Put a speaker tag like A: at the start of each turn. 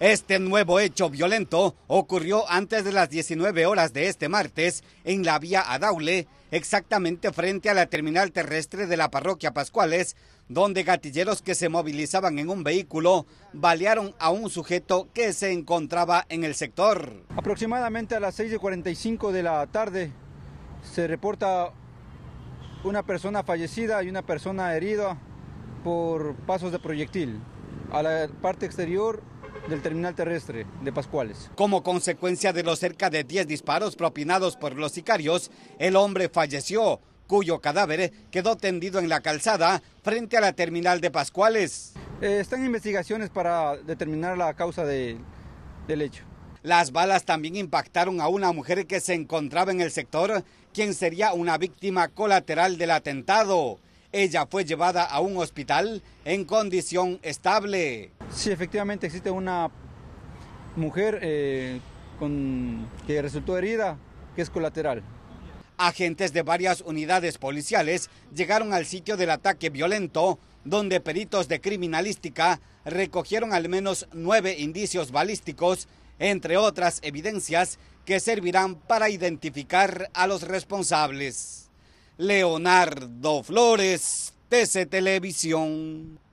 A: Este nuevo hecho violento ocurrió antes de las 19 horas de este martes en la vía Adaule, exactamente frente a la terminal terrestre de la parroquia Pascuales, donde gatilleros que se movilizaban en un vehículo balearon a un sujeto que se encontraba en el sector.
B: Aproximadamente a las 6.45 de la tarde se reporta una persona fallecida y una persona herida por pasos de proyectil. A la parte exterior del terminal terrestre de Pascuales. Como consecuencia de los
A: cerca de 10 disparos propinados por los sicarios, el hombre falleció, cuyo cadáver quedó tendido en la calzada frente a la terminal de Pascuales. Eh, están investigaciones para determinar la causa del hecho. Las balas también impactaron a una mujer que se encontraba en el sector, quien sería una víctima colateral del atentado. Ella fue llevada a un hospital en condición estable.
B: Sí, efectivamente existe una mujer eh, con, que resultó herida, que es colateral. Agentes de varias unidades policiales
A: llegaron al sitio del ataque violento, donde peritos de criminalística recogieron al menos nueve indicios balísticos, entre otras evidencias que servirán para identificar a los responsables. Leonardo Flores, TC Televisión.